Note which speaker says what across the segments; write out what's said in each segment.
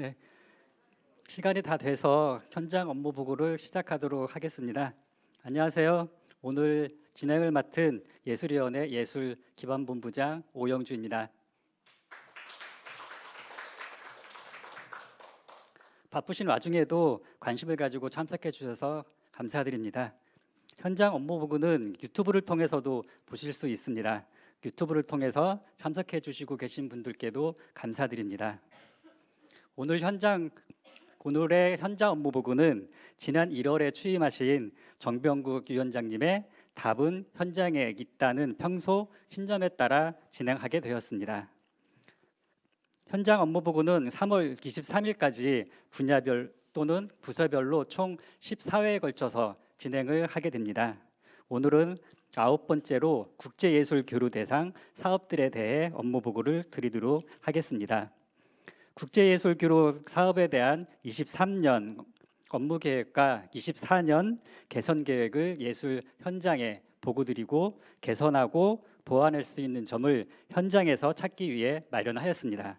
Speaker 1: 네. 시간이 다 돼서 현장 업무 보고를 시작하도록 하겠습니다. 안녕하세요. 오늘 진행을 맡은 예술위원회 예술 기반 본부장 오영주입니다. 바쁘신 와중에도 관심을 가지고 참석해 주셔서 감사드립니다. 현장 업무 보고는 유튜브를 통해서도 보실 수 있습니다. 유튜브를 통해서 참석해 주시고 계신 분들께도 감사드립니다. 오늘 현장 오늘의 현장 업무 보고는 지난 1월에 취임하신 정병국 위원장님의 답은 현장에 있다는 평소 신점에 따라 진행하게 되었습니다. 현장 업무 보고는 3월 23일까지 분야별 또는 부서별로 총 14회에 걸쳐서 진행을 하게 됩니다. 오늘은 아홉 번째로 국제예술교류 대상 사업들에 대해 업무 보고를 드리도록 하겠습니다. 국제예술교록 사업에 대한 23년 업무 계획과 24년 개선 계획을 예술 현장에 보고드리고 개선하고 보완할 수 있는 점을 현장에서 찾기 위해 마련하였습니다.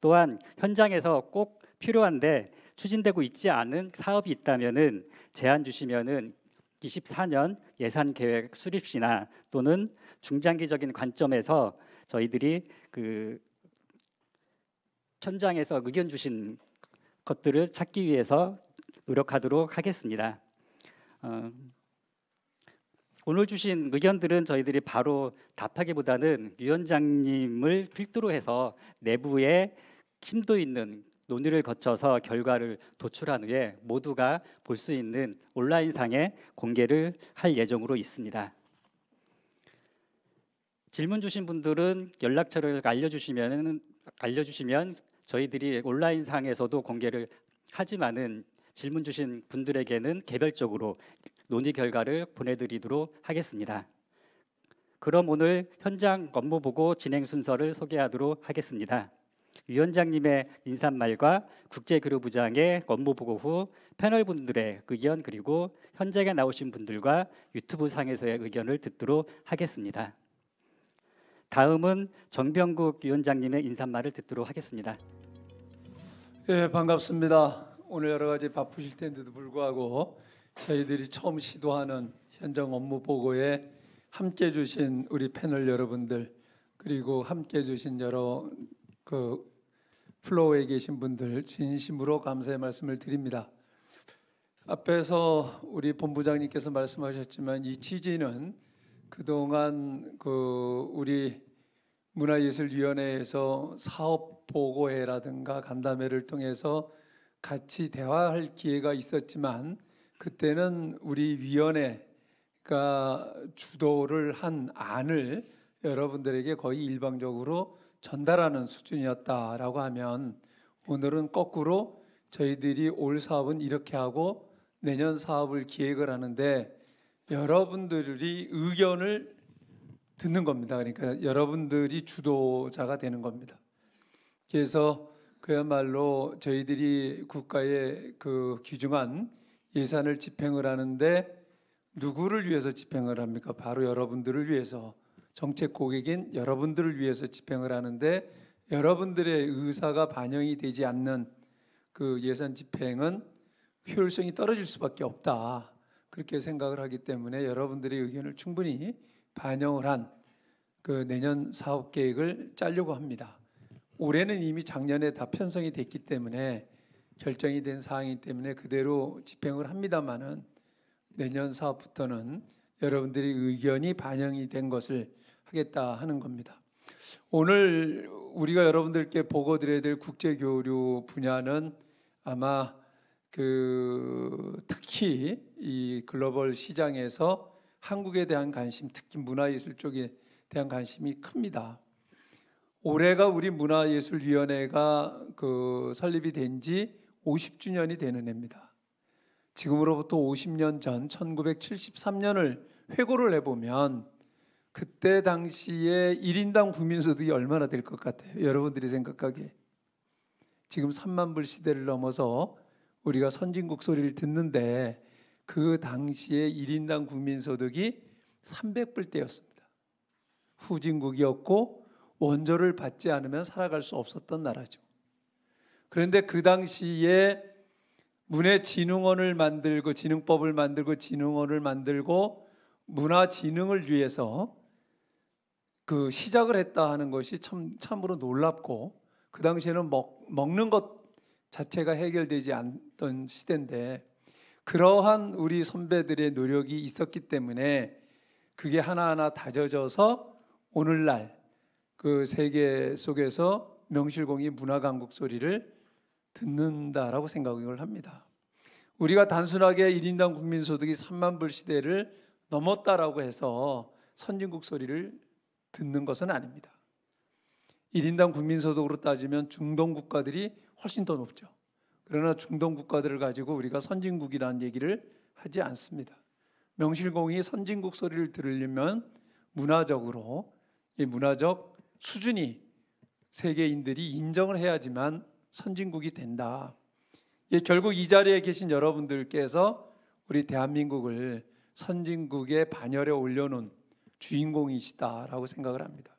Speaker 1: 또한 현장에서 꼭 필요한데 추진되고 있지 않은 사업이 있다면은 제안 주시면은 24년 예산 계획 수립시나 또는 중장기적인 관점에서 저희들이 그 현장에서 의견 주신 것들을 찾기 위해서 노력하도록 하겠습니다. 어, 오늘 주신 의견들은 저희들이 바로 답하기보다는 위원장님을 필두로 해서 내부에 심도 있는 논의를 거쳐서 결과를 도출한 후에 모두가 볼 수 있는 온라인상의 공개를 할 예정으로 있습니다. 질문 주신 분들은 연락처를 알려주시면 알려주시면 저희들이 온라인 상에서도 공개를 하지만은 질문 주신 분들에게는 개별적으로 논의 결과를 보내드리도록 하겠습니다. 그럼 오늘 현장 업무 보고 진행 순서를 소개하도록 하겠습니다. 위원장님의 인사말과 국제교류부장의 업무 보고 후 패널 분들의 의견 그리고 현장에 나오신 분들과 유튜브 상에서의 의견을 듣도록 하겠습니다. 다음은 정병국 위원장님의 인사말을 듣도록 하겠습니다.
Speaker 2: 네, 반갑습니다. 오늘 여러 가지 바쁘실 텐데도 불구하고 저희들이 처음 시도하는 현장 업무 보고에 함께 주신 우리 패널 여러분들 그리고 함께 주신 여러 그 플로우에 계신 분들 진심으로 감사의 말씀을 드립니다. 앞에서 우리 본부장님께서 말씀하셨지만 이 취지는 그동안 그 우리 문화예술위원회에서 사업 보고회라든가 간담회를 통해서 같이 대화할 기회가 있었지만 그때는 우리 위원회가 주도를 한 안을 여러분들에게 거의 일방적으로 전달하는 수준이었다라고 하면 오늘은 거꾸로 저희들이 올 사업은 이렇게 하고 내년 사업을 기획을 하는데 여러분들이 의견을 듣는 겁니다. 그러니까 여러분들이 주도자가 되는 겁니다. 그래서 그야말로 저희들이 국가의 그 귀중한 예산을 집행을 하는데 누구를 위해서 집행을 합니까? 바로 여러분들을 위해서 정책 고객인 여러분들을 위해서 집행을 하는데 여러분들의 의사가 반영이 되지 않는 그 예산 집행은 효율성이 떨어질 수밖에 없다. 그렇게 생각을 하기 때문에 여러분들의 의견을 충분히 반영을 한 그 내년 사업 계획을 짜려고 합니다. 올해는 이미 작년에 다 편성이 됐기 때문에 결정이 된 사항이기 때문에 그대로 집행을 합니다만은 내년 사업부터는 여러분들의 의견이 반영이 된 것을 하겠다 하는 겁니다. 오늘 우리가 여러분들께 보고 드려야 될 국제 교류 분야는 아마 그 특히 이 글로벌 시장에서 한국에 대한 관심, 특히 문화예술 쪽에 대한 관심이 큽니다. 올해가 우리 문화예술위원회가 그 설립이 된 지 50주년이 되는 해입니다. 지금으로부터 50년 전 1973년을 회고를 해보면 그때 당시에 1인당 국민소득이 얼마나 될 것 같아요? 여러분들이 생각하기에. 지금 3만 불 시대를 넘어서 우리가 선진국 소리를 듣는데 그 당시에 1인당 국민소득이 300불대였습니다. 후진국이었고 원조를 받지 않으면 살아갈 수 없었던 나라죠. 그런데 그 당시에 문해진흥원을 만들고 진흥법을 만들고 진흥원을 만들고 문화진흥을 위해서 그 시작을 했다 하는 것이 참 참으로 놀랍고 그 당시에는 먹, 먹는 것 자체가 해결되지 않던 시대인데 그러한 우리 선배들의 노력이 있었기 때문에 그게 하나하나 다져져서 오늘날 그 세계 속에서 명실공히 문화 강국 소리를 듣는다라고 생각을 합니다. 우리가 단순하게 1인당 국민 소득이 3만 불 시대를 넘었다라고 해서 선진국 소리를 듣는 것은 아닙니다. 1인당 국민 소득으로 따지면 중동 국가들이 훨씬 더 높죠. 그러나 중동 국가들을 가지고 우리가 선진국이라는 얘기를 하지 않습니다. 명실공히 선진국 소리를 들으려면 문화적으로 이 문화적 수준이 세계인들이 인정을 해야지만 선진국이 된다. 예, 결국 이 자리에 계신 여러분들께서 우리 대한민국을 선진국의 반열에 올려놓은 주인공이시다라고 생각을 합니다.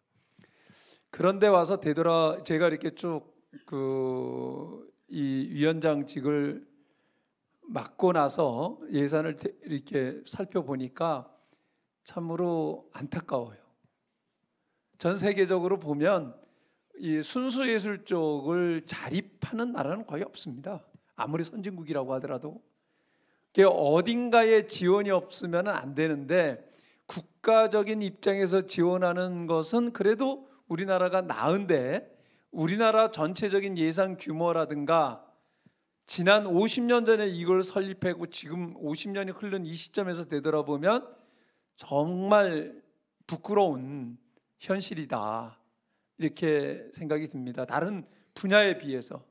Speaker 2: 그런데 와서 되돌아 제가 이렇게 쭉그이 위원장직을 맡고 나서 예산을 이렇게 살펴보니까 참으로 안타까워요. 전 세계적으로 보면 이 순수 예술 쪽을 자립하는 나라는 거의 없습니다. 아무리 선진국이라고 하더라도 그게 어딘가에 지원이 없으면 안 되는데 국가적인 입장에서 지원하는 것은 그래도 우리나라가 나은데 우리나라 전체적인 예산 규모라든가 지난 50년 전에 이걸 설립하고 지금 50년이 흐른 이 시점에서 되돌아보면 정말 부끄러운 현실이다. 이렇게 생각이 듭니다. 다른 분야에 비해서.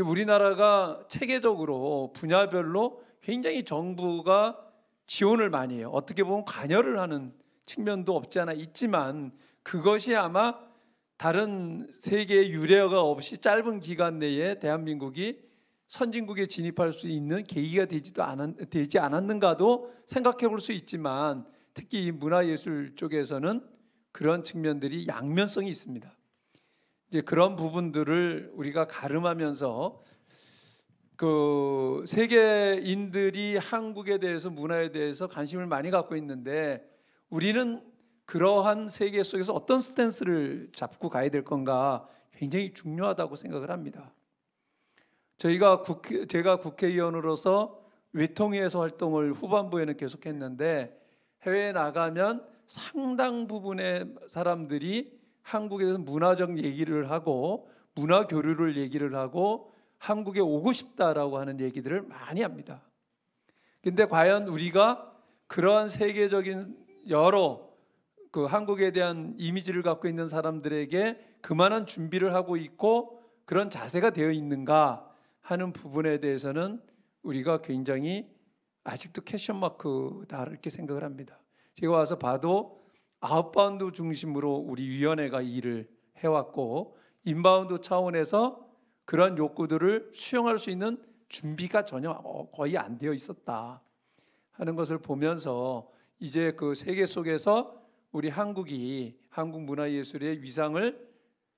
Speaker 2: 우리나라가 체계적으로 분야별로 굉장히 정부가 지원을 많이 해요. 어떻게 보면 관여를 하는 측면도 없지 않아 있지만 그것이 아마 다른 세계의 유례가 없이 짧은 기간 내에 대한민국이 선진국에 진입할 수 있는 계기가 되지도 않았, 되지 않았는가도 생각해 볼 수 있지만 특히 문화예술 쪽에서는 그런 측면들이 양면성이 있습니다. 이제 그런 부분들을 우리가 가름하면서 그 세계인들이 한국에 대해서 문화에 대해서 관심을 많이 갖고 있는데 우리는 그러한 세계 속에서 어떤 스탠스를 잡고 가야 될 건가 굉장히 중요하다고 생각을 합니다. 저희가 국회, 제가 국회의원으로서 외통위에서 활동을 후반부에는 계속했는데 해외에 나가면 상당 부분의 사람들이 한국에 서 문화적 얘기를 하고 문화 교류를 얘기를 하고 한국에 오고 싶다라고 하는 얘기들을 많이 합니다. 근데 과연 우리가 그러한 세계적인 여러 그 한국에 대한 이미지를 갖고 있는 사람들에게 그만한 준비를 하고 있고 그런 자세가 되어 있는가 하는 부분에 대해서는 우리가 굉장히 아직도 캐션 마크다 이렇게 생각을 합니다. 제가 와서 봐도 아웃바운드 중심으로 우리 위원회가 일을 해왔고 인바운드 차원에서 그런 욕구들을 수용할 수 있는 준비가 전혀 어, 거의 안 되어 있었다 하는 것을 보면서 이제 그 세계 속에서 우리 한국이 한국 문화예술의 위상을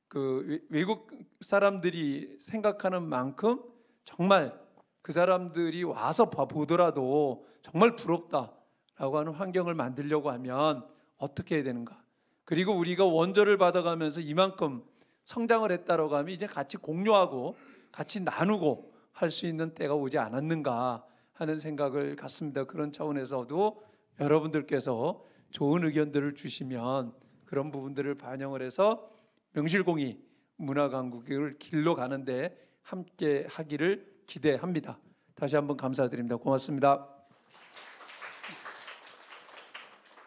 Speaker 2: 그 외국 사람들이 생각하는 만큼 정말 그 사람들이 와서 봐 보더라도 정말 부럽다. 라고 하는 환경을 만들려고 하면 어떻게 해야 되는가? 그리고 우리가 원조를 받아가면서 이만큼 성장을 했다고 하면 이제 같이 공유하고 같이 나누고 할 수 있는 때가 오지 않았는가 하는 생각을 갖습니다. 그런 차원에서도 여러분들께서 좋은 의견들을 주시면 그런 부분들을 반영을 해서 명실공히 문화 강국을 길러 가는데 함께 하기를 기대합니다. 다시 한번 감사드립니다. 고맙습니다.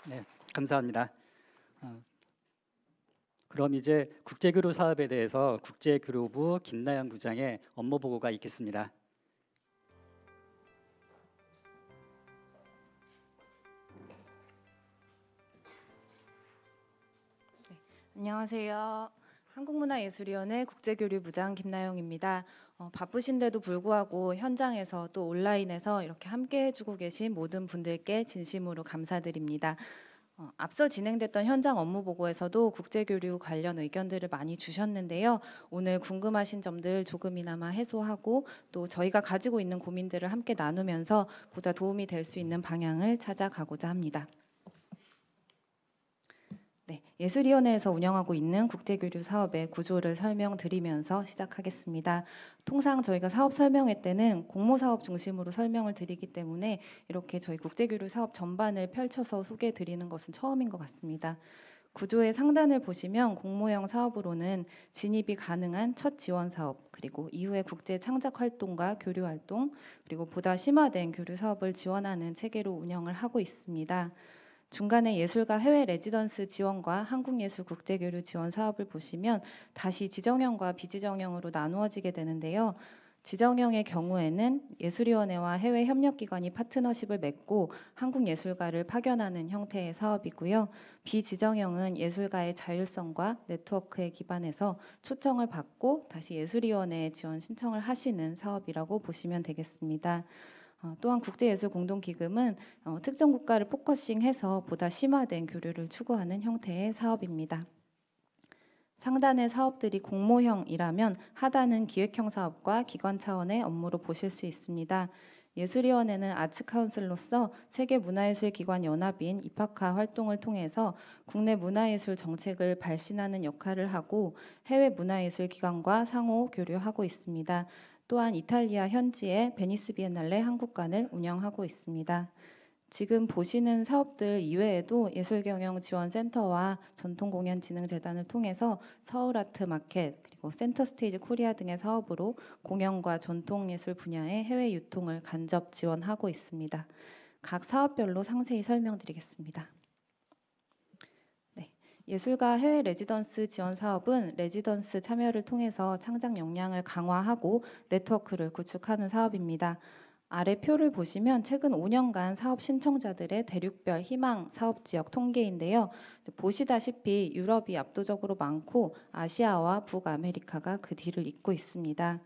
Speaker 2: 네, 감사합니다.
Speaker 1: 어, 그럼 이제 국제교류 사업에 대해서 국제교류부 김나영 부장의 업무 보고가 있겠습니다.
Speaker 3: 네, 안녕하세요. 한국문화예술위원회 국제교류부장 김나영입니다. 어, 바쁘신데도 불구하고 현장에서 또 온라인에서 이렇게 함께 해주고 계신 모든 분들께 진심으로 감사드립니다. 어, 앞서 진행됐던 현장 업무 보고에서도 국제교류 관련 의견들을 많이 주셨는데요. 오늘 궁금하신 점들 조금이나마 해소하고 또 저희가 가지고 있는 고민들을 함께 나누면서 보다 도움이 될 수 있는 방향을 찾아가고자 합니다. 예술위원회에서 운영하고 있는 국제교류 사업의 구조를 설명드리면서 시작하겠습니다. 통상 저희가 사업 설명회 때는 공모사업 중심으로 설명을 드리기 때문에 이렇게 저희 국제교류 사업 전반을 펼쳐서 소개해 드리는 것은 처음인 것 같습니다. 구조의 상단을 보시면 공모형 사업으로는 진입이 가능한 첫 지원 사업, 그리고 이후의 국제 창작 활동과 교류 활동, 그리고 보다 심화된 교류 사업을 지원하는 체계로 운영을 하고 있습니다. 중간에 예술가 해외 레지던스 지원과 한국예술 국제교류 지원 사업을 보시면 다시 지정형과 비지정형으로 나누어지게 되는데요. 지정형의 경우에는 예술위원회와 해외 협력기관이 파트너십을 맺고 한국 예술가를 파견하는 형태의 사업이고요. 비지정형은 예술가의 자율성과 네트워크에 기반해서 초청을 받고 다시 예술위원회에 지원 신청을 하시는 사업이라고 보시면 되겠습니다. 어, 또한 국제예술공동기금은 어, 특정 국가를 포커싱해서 보다 심화된 교류를 추구하는 형태의 사업입니다. 상단의 사업들이 공모형이라면 하단은 기획형 사업과 기관 차원의 업무로 보실 수 있습니다. 예술위원회는 아츠카운슬로서 세계문화예술기관연합인 입학화 활동을 통해서 국내 문화예술 정책을 발신하는 역할을 하고 해외 문화예술기관과 상호 교류하고 있습니다. 또한 이탈리아 현지의 베니스 비엔날레 한국관을 운영하고 있습니다. 지금 보시는 사업들 이외에도 예술경영지원센터와 전통공연진흥재단을 통해서 서울아트 마켓 그리고 센터스테이지 코리아 등의 사업으로 공연과 전통예술 분야의 해외 유통을 간접 지원하고 있습니다. 각 사업별로 상세히 설명드리겠습니다. 예술가 해외 레지던스 지원 사업은 레지던스 참여를 통해서 창작 역량을 강화하고 네트워크를 구축하는 사업입니다. 아래 표를 보시면 최근 5년간 사업 신청자들의 대륙별 희망 사업 지역 통계인데요. 보시다시피 유럽이 압도적으로 많고 아시아와 북아메리카가 그 뒤를 잇고 있습니다.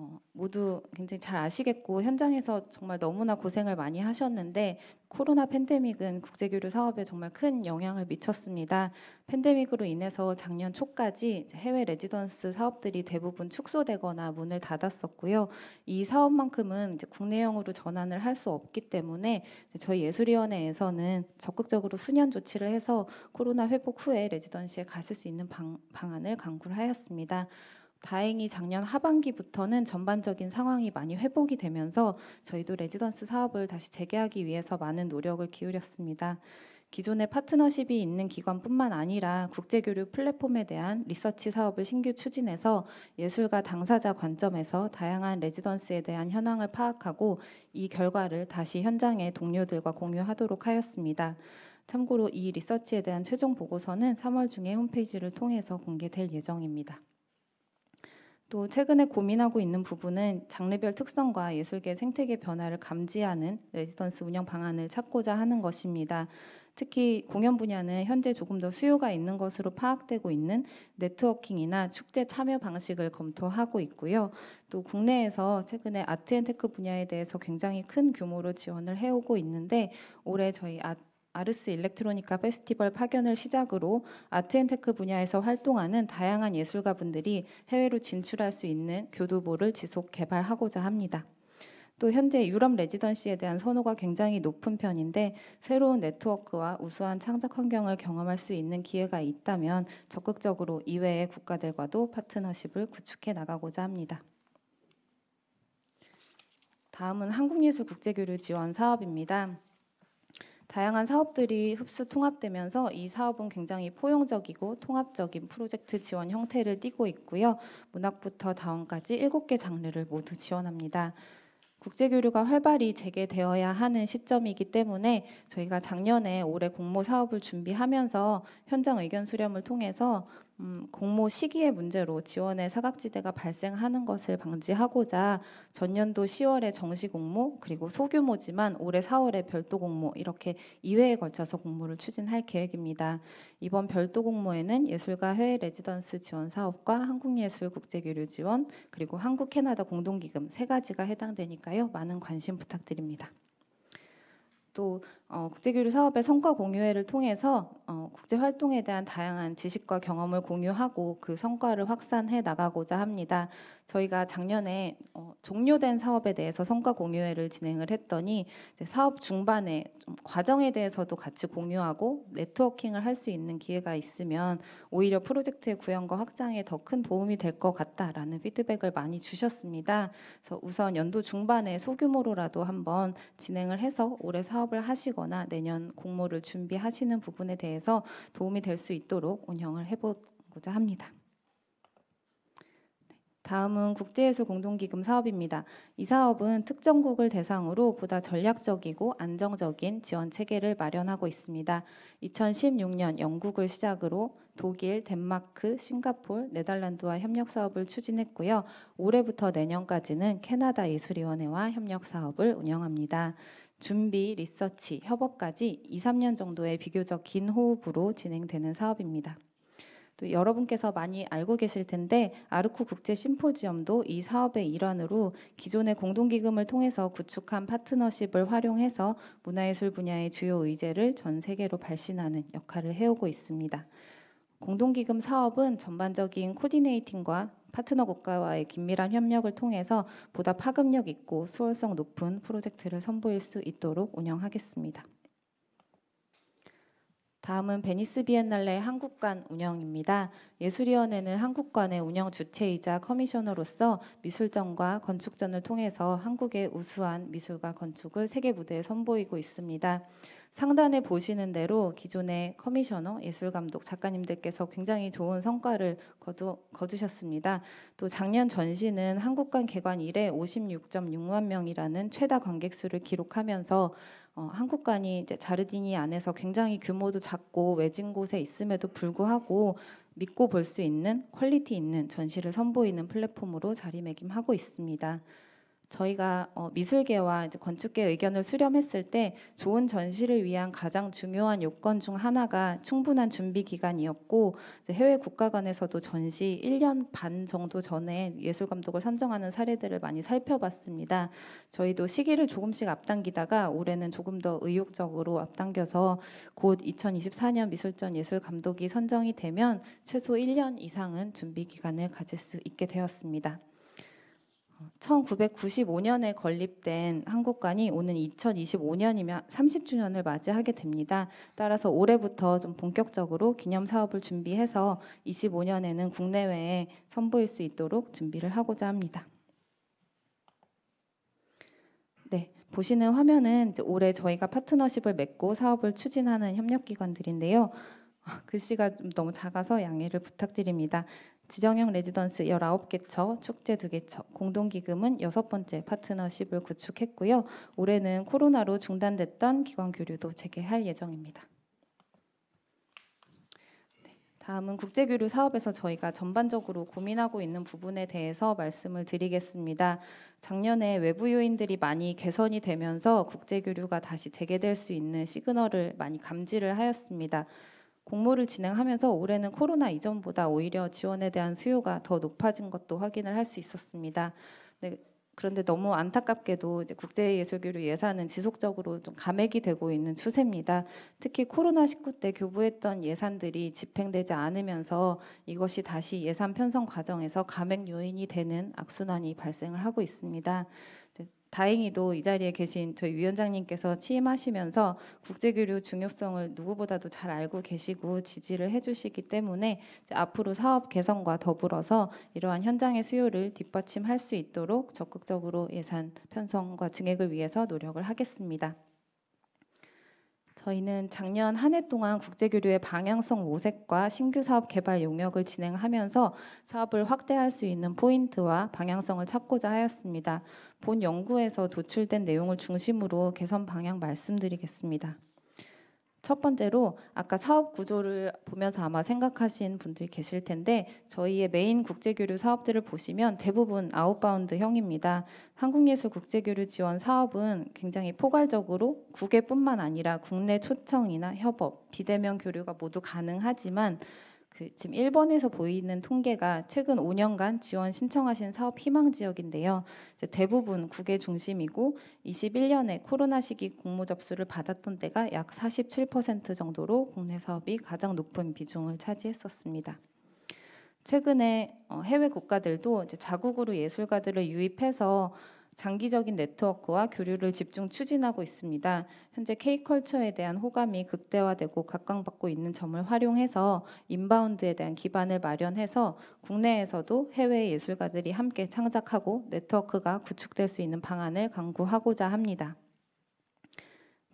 Speaker 3: 어, 모두 굉장히 잘 아시겠고 현장에서 정말 너무나 고생을 많이 하셨는데 코로나 팬데믹은 국제교류 사업에 정말 큰 영향을 미쳤습니다. 팬데믹으로 인해서 작년 초까지 해외 레지던스 사업들이 대부분 축소되거나 문을 닫았었고요. 이 사업만큼은 국내형으로 전환을 할 수 없기 때문에 저희 예술위원회에서는 적극적으로 수년 조치를 해서 코로나 회복 후에 레지던시에 가실 수 있는 방, 방안을 강구를 하였습니다. 다행히 작년 하반기부터는 전반적인 상황이 많이 회복이 되면서 저희도 레지던스 사업을 다시 재개하기 위해서 많은 노력을 기울였습니다. 기존의 파트너십이 있는 기관뿐만 아니라 국제교류 플랫폼에 대한 리서치 사업을 신규 추진해서 예술가 당사자 관점에서 다양한 레지던스에 대한 현황을 파악하고 이 결과를 다시 현장의 동료들과 공유하도록 하였습니다. 참고로 이 리서치에 대한 최종 보고서는 3월 중에 홈페이지를 통해서 공개될 예정입니다. 또 최근에 고민하고 있는
Speaker 1: 부분은
Speaker 3: 장르별 특성과 예술계 생태계 변화를 감지하는 레지던스 운영 방안을 찾고자 하는 것입니다. 특히 공연 분야는 현재 조금 더 수요가 있는 것으로 파악되고 있는 네트워킹이나 축제 참여 방식을 검토하고 있고요. 또 국내에서 최근에 아트앤테크 분야에 대해서 굉장히 큰 규모로 지원을 해오고 있는데 올해 저희 아트 아르스 일렉트로니카 페스티벌 파견을 시작으로 아트앤테크 분야에서 활동하는 다양한 예술가분들이 해외로 진출할 수 있는 교두보를 지속 개발하고자 합니다. 또 현재 유럽 레지던시에 대한 선호가 굉장히 높은 편인데 새로운 네트워크와 우수한 창작 환경을 경험할 수 있는 기회가 있다면 적극적으로 이외의 국가들과도 파트너십을 구축해 나가고자 합니다. 다음은 한국예술국제교류 지원 사업입니다. 다양한 사업들이 흡수 통합되면서 이 사업은 굉장히 포용적이고 통합적인 프로젝트 지원 형태를 띠고 있고요. 문학부터 다원까지 7개 장르를 모두 지원합니다. 국제교류가 활발히 재개되어야 하는 시점이기 때문에 저희가 작년에 올해 공모 사업을 준비하면서 현장 의견 수렴을 통해서 음, 공모 시기의 문제로 지원의 사각지대가 발생하는 것을 방지하고자 전년도 10월에 정식 공모 그리고 소규모지만 올해 4월에 별도 공모 이렇게 2회에 걸쳐서 공모를 추진할 계획입니다. 이번 별도 공모에는 예술가 해외 레지던스 지원 사업과 한국예술국제교류 지원 그리고 한국 캐나다 공동기금 세 가지가 해당되니까요. 많은 관심 부탁드립니다. 또 어, 국제교류 사업의 성과 공유회를 통해서 어, 국제 활동에 대한 다양한 지식과 경험을 공유하고 그 성과를 확산해 나가고자 합니다. 저희가 작년에 어, 종료된 사업에 대해서 성과 공유회를 진행을 했더니 사업 중반에 과정에 대해서도 같이 공유하고 네트워킹을 할 수 있는 기회가 있으면 오히려 프로젝트의 구현과 확장에 더 큰 도움이 될 것 같다라는 피드백을 많이 주셨습니다. 그래서 우선 연도 중반에 소규모로라도 한번 진행을 해서 올해 사업을 하시고 하시거나 내년 공모를 준비하시는 부분에 대해서 도움이 될 수 있도록 운영을 해보고자 합니다. 네, 다음은 국제예술 공동기금 사업입니다. 이 사업은 특정국을 대상으로 보다 전략적이고 안정적인 지원 체계를 마련하고 있습니다. 2016년 영국을 시작으로 독일, 덴마크, 싱가폴, 네덜란드와 협력 사업을 추진했고요. 올해부터 내년까지는 캐나다 예술위원회와 협력 사업을 운영합니다. 준비, 리서치, 협업까지 2, 3년 정도의 비교적 긴 호흡으로 진행되는 사업입니다. 또 여러분께서 많이 알고 계실 텐데 아르코 국제 심포지엄도 이 사업의 일환으로 기존의 공동기금을 통해서 구축한 파트너십을 활용해서 문화예술 분야의 주요 의제를 전 세계로 발신하는 역할을 해오고 있습니다. 공동기금 사업은 전반적인 코디네이팅과 파트너 국가와의 긴밀한 협력을 통해서 보다 파급력 있고 수월성 높은 프로젝트를 선보일 수 있도록 운영하겠습니다. 다음은 베니스 비엔날레 한국관 운영입니다. 예술위원회는 한국관의 운영 주체이자 커미셔너로서 미술전과 건축전을 통해서 한국의 우수한 미술과 건축을 세계 무대에 선보이고 있습니다. 상단에 보시는 대로 기존의 커미셔너, 예술감독, 작가님들께서 굉장히 좋은 성과를 거두, 거두셨습니다. 또 작년 전시는 한국관 개관 이래 56.6만 명이라는 최다 관객수를 기록하면서 어, 한국관이 이제 자르디니 안에서 굉장히 규모도 작고 외진 곳에 있음에도 불구하고 믿고 볼 수 있는 퀄리티 있는 전시를 선보이는 플랫폼으로 자리매김하고 있습니다. 저희가 어, 미술계와 이제 건축계 의견을 수렴했을 때 좋은 전시를 위한 가장 중요한 요건 중 하나가 충분한 준비 기간이었고 해외 국가관에서도 전시 1년 반 정도 전에 예술 감독을 선정하는 사례들을 많이 살펴봤습니다. 저희도 시기를 조금씩 앞당기다가 올해는 조금 더 의욕적으로 앞당겨서 곧 2024년 미술전 예술 감독이 선정이 되면 최소 1년 이상은 준비 기간을 가질 수 있게 되었습니다. 1995년에 건립된 한국관이 오는 2025년이면 30주년을 맞이하게 됩니다. 따라서 올해부터 좀 본격적으로 기념 사업을 준비해서 25년에는 국내외에 선보일 수 있도록 준비를 하고자 합니다. 네. 보시는 화면은 올해 저희가 파트너십을 맺고 사업을 추진하는 협력기관들인데요. 아, 글씨가 너무 작아서 양해를 부탁드립니다. 지정형 레지던스 19개처, 축제 2개처, 공동기금은 여섯 번째 파트너십을 구축했고요. 올해는 코로나로 중단됐던 기관 교류도 재개할 예정입니다. 네, 다음은 국제교류 사업에서 저희가 전반적으로 고민하고 있는 부분에 대해서 말씀을 드리겠습니다. 작년에 외부 요인들이 많이 개선이 되면서 국제교류가 다시 재개될 수 있는 시그널을 많이 감지를 하였습니다. 공모를 진행하면서 올해는 코로나 이전보다 오히려 지원에 대한 수요가 더 높아진 것도 확인을 할 수 있었습니다. 네, 그런데 너무 안타깝게도 국제예술교류 예산은 지속적으로 좀 감액이 되고 있는 추세입니다. 특히 코로나19 때 교부했던 예산들이 집행되지 않으면서 이것이 다시 예산 편성 과정에서 감액 요인이 되는 악순환이 발생을 하고 있습니다. 다행히도 이 자리에 계신 저희 위원장님께서 취임하시면서 국제교류 중요성을 누구보다도 잘 알고 계시고 지지를 해주시기 때문에 앞으로 사업 개선과 더불어서 이러한 현장의 수요를 뒷받침할 수 있도록 적극적으로 예산 편성과 증액을 위해서 노력을 하겠습니다. 저희는 작년 한 해 동안 국제교류의 방향성 모색과 신규 사업 개발 용역을 진행하면서 사업을 확대할 수 있는 포인트와 방향성을 찾고자 하였습니다. 본 연구에서 도출된 내용을 중심으로 개선 방향 말씀드리겠습니다. 첫 번째로 아까 사업 구조를 보면서 아마 생각하신 분들이 계실 텐데 저희의 메인 국제교류 사업들을 보시면 대부분 아웃바운드형입니다. 한국예술국제교류 지원 사업은 굉장히 포괄적으로 국외뿐만 아니라 국내 초청이나 협업, 비대면 교류가 모두 가능하지만 그 지금 일본에서 보이는 통계가 최근 5년간 지원 신청하신 사업 희망 지역인데요. 대부분 국외 중심이고 21년에 코로나 시기 공모 접수를 받았던 때가 약 47% 정도로 국내 사업이 가장 높은 비중을 차지했었습니다. 최근에 어, 해외 국가들도 자국으로 예술가들을 유입해서 장기적인 네트워크와 교류를 집중 추진하고 있습니다. 현재 K컬처에 대한 호감이 극대화되고 각광받고 있는 점을 활용해서 인바운드에 대한 기반을 마련해서 국내에서도 해외 예술가들이 함께 창작하고 네트워크가 구축될 수 있는 방안을 강구하고자 합니다.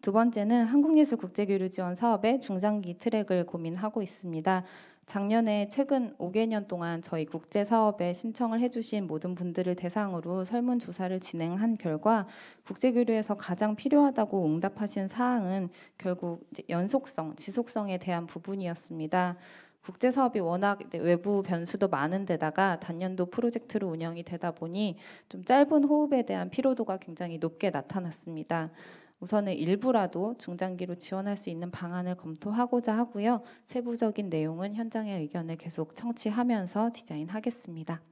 Speaker 3: 두 번째는 한국예술국제교류지원 사업의 중장기 트랙을 고민하고 있습니다. 작년에 최근 5개년 동안 저희 국제 사업에 신청을 해주신 모든 분들을 대상으로 설문 조사를 진행한 결과 국제 교류에서 가장 필요하다고 응답하신 사항은 결국 연속성, 지속성에 대한 부분이었습니다. 국제 사업이 워낙 외부 변수도 많은데다가 단년도 프로젝트로 운영이 되다 보니 좀 짧은 호흡에 대한 피로도가 굉장히 높게 나타났습니다. 우선은 일부라도 중장기로 지원할 수 있는 방안을 검토하고자 하고요. 세부적인 내용은 현장의 의견을 계속 청취하면서 디자인하겠습니다.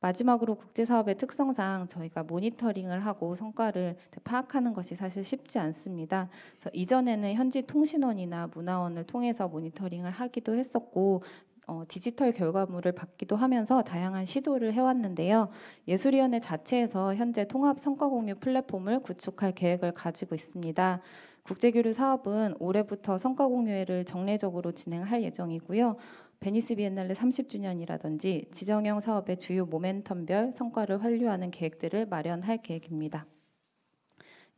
Speaker 3: 마지막으로 국제사업의 특성상 저희가 모니터링을 하고 성과를 파악하는 것이 사실 쉽지 않습니다. 그래서 이전에는 현지 통신원이나 문화원을 통해서 모니터링을 하기도 했었고 어, 디지털 결과물을 받기도 하면서 다양한 시도를 해왔는데요. 예술위원회 자체에서 현재 통합 성과 공유 플랫폼을 구축할 계획을 가지고 있습니다. 국제교류 사업은 올해부터 성과 공유회를 정례적으로 진행할 예정이고요. 베니스 비엔날레 30주년이라든지 지정형 사업의 주요 모멘텀별 성과를 활류하는 계획들을 마련할 계획입니다.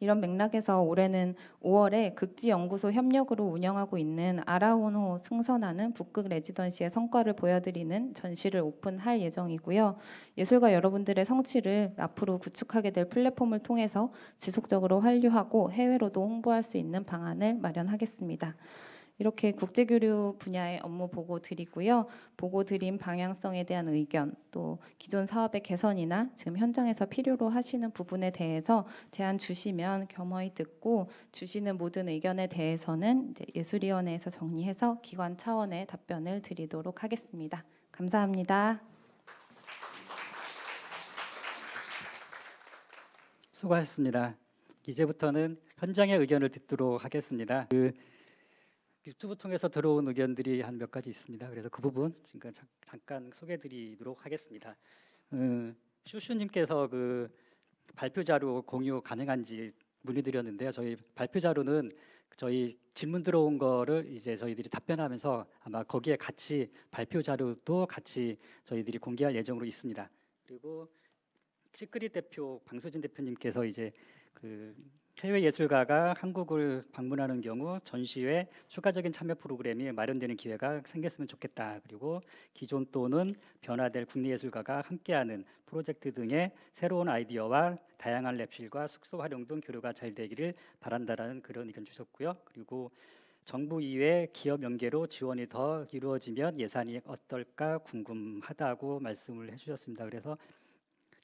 Speaker 3: 이런 맥락에서 올해는 5월에 극지연구소 협력으로 운영하고 있는 아라온호 승선하는 북극 레지던시의 성과를 보여드리는 전시를 오픈할 예정이고요. 예술가 여러분들의 성취를 앞으로 구축하게 될 플랫폼을 통해서 지속적으로 활류하고 해외로도 홍보할 수 있는 방안을 마련하겠습니다. 이렇게 국제교류 분야의 업무 보고 드리고요. 보고 드린 방향성에 대한 의견, 또 기존 사업의 개선이나 지금 현장에서 필요로 하시는 부분에 대해서 제안 주시면 겸허히 듣고 주시는 모든 의견에 대해서는 예술위원회에서 정리해서 기관 차원의 답변을 드리도록 하겠습니다. 감사합니다.
Speaker 1: 수고하셨습니다. 이제부터는 현장의 의견을 듣도록 하겠습니다. 그 유튜브 통해서 들어온 의견들이 한 몇 가지 있습니다. 그래서 그 부분 지금 잠깐 소개드리도록 하겠습니다. 음, 슈슈님께서 그 발표 자료 공유 가능한지 문의드렸는데요. 저희 발표 자료는 저희 질문 들어온 거를 이제 저희들이 답변하면서 아마 거기에 같이 발표 자료도 같이 저희들이 공개할 예정으로 있습니다. 그리고 시크릿 대표 방수진 대표님께서 이제 그 해외 예술가가 한국을 방문하는 경우 전시회 추가적인 참여 프로그램이 마련되는 기회가 생겼으면 좋겠다. 그리고 기존 또는 변화될 국내 예술가가 함께하는 프로젝트 등의 새로운 아이디어와 다양한 랩실과 숙소 활용 등 교류가 잘 되기를 바란다라는 그런 의견 주셨고요. 그리고 정부 이외 기업 연계로 지원이 더 이루어지면 예산이 어떨까 궁금하다고 말씀을 해주셨습니다. 그래서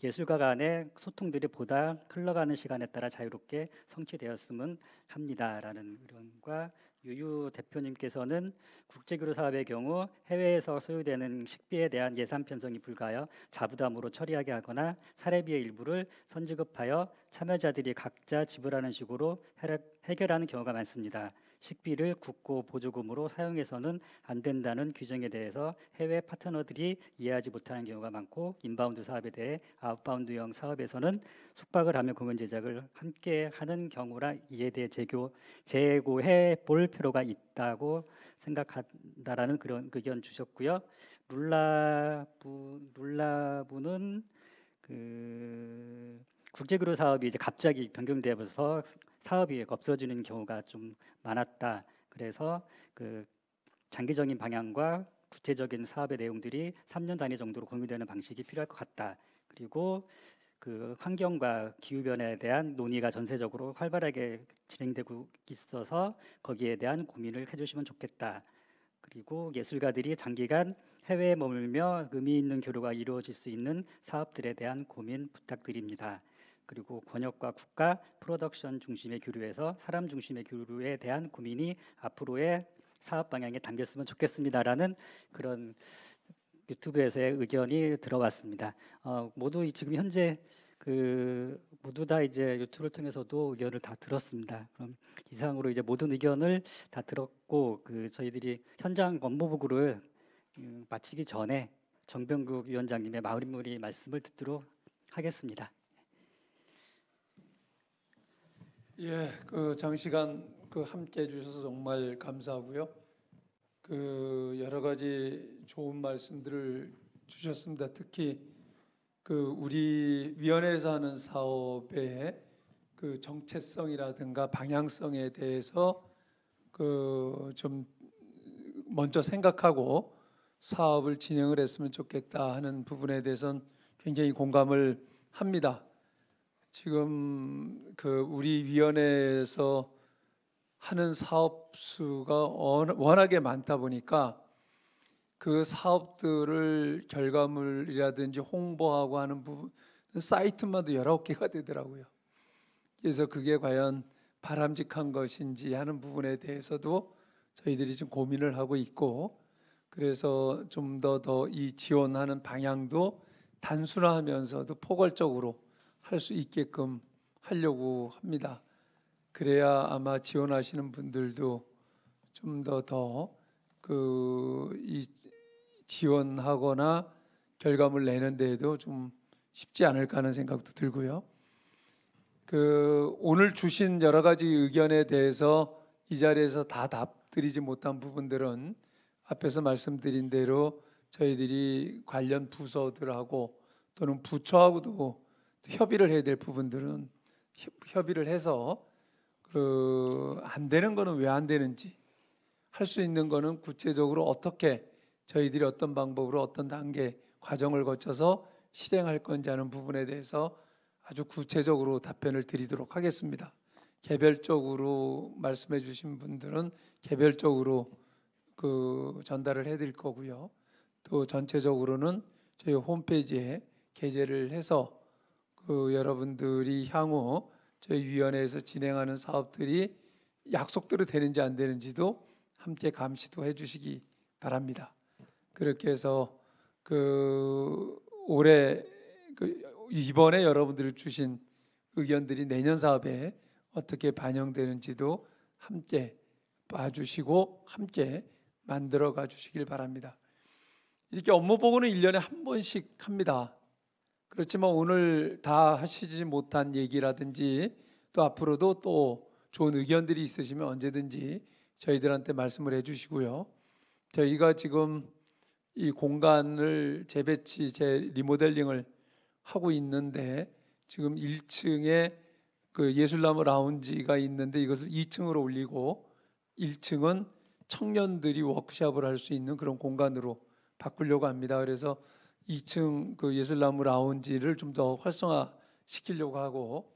Speaker 1: 예술가 간의 소통들이 보다 흘러가는 시간에 따라 자유롭게 성취되었으면 합니다라는 의론과 유유 대표님께서는 국제교류 사업의 경우 해외에서 소요되는 식비에 대한 예산 편성이 불가하여 자부담으로 처리하게 하거나 사례비의 일부를 선지급하여 참여자들이 각자 지불하는 식으로 해결하는 경우가 많습니다. 식비를 국고 보조금으로 사용해서는 안 된다는 규정에 대해서 해외 파트너들이 이해하지 못하는 경우가 많고 인바운드 사업에 대해 아웃바운드형 사업에서는 숙박을 하며 공연 제작을 함께 하는 경우라 이에 대해 재교, 재고해 볼 필요가 있다고 생각한다라는 그런 의견 주셨고요. 룰라부 룰라부는 그 국제그룹 사업이 이제 갑자기 변경되면서 사업이 없어지는 경우가 좀 많았다. 그래서 그 장기적인 방향과 구체적인 사업의 내용들이 3년 단위 정도로 공유되는 방식이 필요할 것 같다. 그리고 그 환경과 기후 변화에 대한 논의가 전세적으로 활발하게 진행되고 있어서 거기에 대한 고민을 해주시면 좋겠다. 그리고 예술가들이 장기간 해외에 머물며 의미 있는 교류가 이루어질 수 있는 사업들에 대한 고민 부탁드립니다. 그리고 권역과 국가, 프로덕션 중심의 교류에서 사람 중심의 교류에 대한 고민이 앞으로의 사업 방향에 담겼으면 좋겠습니다라는 그런 유튜브에서의 의견이 들어왔습니다. 어, 모두 지금 현재 그 모두 다 이제 유튜브를 통해서도 의견을 다 들었습니다. 그럼 이상으로 이제 모든 의견을 다 들었고 그 저희들이 현장 업무보고를 음, 마치기 전에 정병국 위원장님의 마무리 말씀을 듣도록 하겠습니다.
Speaker 2: 예, 그 장시간 그 함께 해주셔서 정말 감사하고요. 그 여러 가지 좋은 말씀들을 주셨습니다. 특히 그 우리 위원회에서 하는 사업의 그 정체성이라든가 방향성에 대해서 그 좀 먼저 생각하고 사업을 진행을 했으면 좋겠다 하는 부분에 대해서는 굉장히 공감을 합니다. 지금 그 우리 위원회에서 하는 사업 수가 워낙에 많다 보니까 그 사업들을 결과물이라든지 홍보하고 하는 부분 사이트마다 19개가 되더라고요. 그래서 그게 과연 바람직한 것인지 하는 부분에 대해서도 저희들이 좀 고민을 하고 있고 그래서 좀 더 더 이 지원하는 방향도 단순화하면서도 포괄적으로 할수 있게끔 하려고 합니다. 그래야 아마 지원하시는 분들도 좀 더 더그 지원하거나 결과물 내는 데에도 좀 쉽지 않을까 하는 생각도 들고요. 그 오늘 주신 여러 가지 의견에 대해서 이 자리에서 다 답드리지 못한 부분들은 앞에서 말씀드린 대로 저희들이 관련 부서들하고 또는 부처하고도 협의를 해야 될 부분들은 협의를 해서 그 안 되는 거는 왜 안 되는지 할 수 있는 거는 구체적으로 어떻게 저희들이 어떤 방법으로 어떤 단계 과정을 거쳐서 실행할 건지 하는 부분에 대해서 아주 구체적으로 답변을 드리도록 하겠습니다. 개별적으로 말씀해 주신 분들은 개별적으로 그 전달을 해 드릴 거고요. 또 전체적으로는 저희 홈페이지에 게재를 해서 그 여러분들이 향후 저희 위원회에서 진행하는 사업들이 약속대로 되는지 안 되는지도 함께 감시도 해주시기 바랍니다. 그렇게 해서 그 올해 그 이번에 여러분들 주신 의견들이 내년 사업에 어떻게 반영되는지도 함께 봐주시고 함께 만들어 가 주시길 바랍니다. 이렇게 업무 보고는 1년에 한 번씩 합니다. 그렇지만 오늘 다 하시지 못한 얘기라든지 또 앞으로도 또 좋은 의견들이 있으시면 언제든지 저희들한테 말씀을 해주시고요. 저희가 지금 이 공간을 재배치, 재 리모델링을 하고 있는데 지금 1층에 그 예술나무 라운지가 있는데 이것을 2층으로 올리고 1층은 청년들이 워크숍을 할 수 있는 그런 공간으로 바꾸려고 합니다. 그래서 2층 그 예술나무 라운지를 좀 더 활성화 시키려고 하고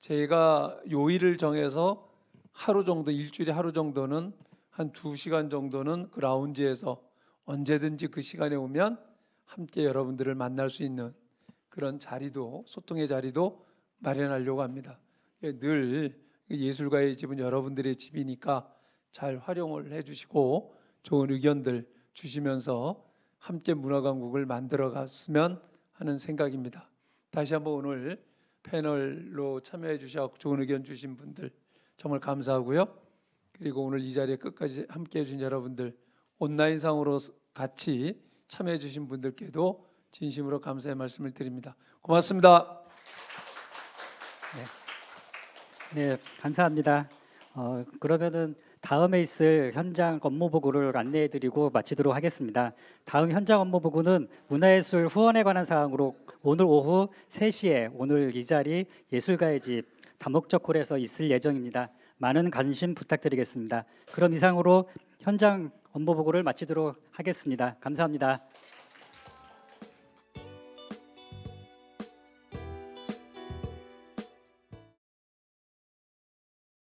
Speaker 2: 제가 요일을 정해서 하루 정도 일주일에 하루 정도는 한 2시간 정도는 그 라운지에서 언제든지 그 시간에 오면 함께 여러분들을 만날 수 있는 그런 자리도 소통의 자리도 마련하려고 합니다. 예, 늘 예술가의 집은 여러분들의 집이니까 잘 활용을 해주시고 좋은 의견들 주시면서 함께 문화강국을 만들어 갔으면 하는 생각입니다. 다시 한번 오늘 패널로 참여해 주셔서 좋은 의견 주신 분들 정말 감사하고요. 그리고 오늘 이 자리에 끝까지 함께 해주신 여러분들 온라인상으로 같이 참여해 주신 분들께도 진심으로 감사의 말씀을 드립니다. 고맙습니다. 네, 네 감사합니다. 어, 그러면은
Speaker 1: 다음에 있을 현장 업무 보고를 안내해 드리고 마치도록 하겠습니다. 다음 현장 업무 보고는 문화예술 후원에 관한 사항으로 오늘 오후 3시에 오늘 이 자리 예술가의 집 다목적 홀에서 있을 예정입니다. 많은 관심 부탁드리겠습니다. 그럼 이상으로 현장 업무 보고를 마치도록 하겠습니다. 감사합니다.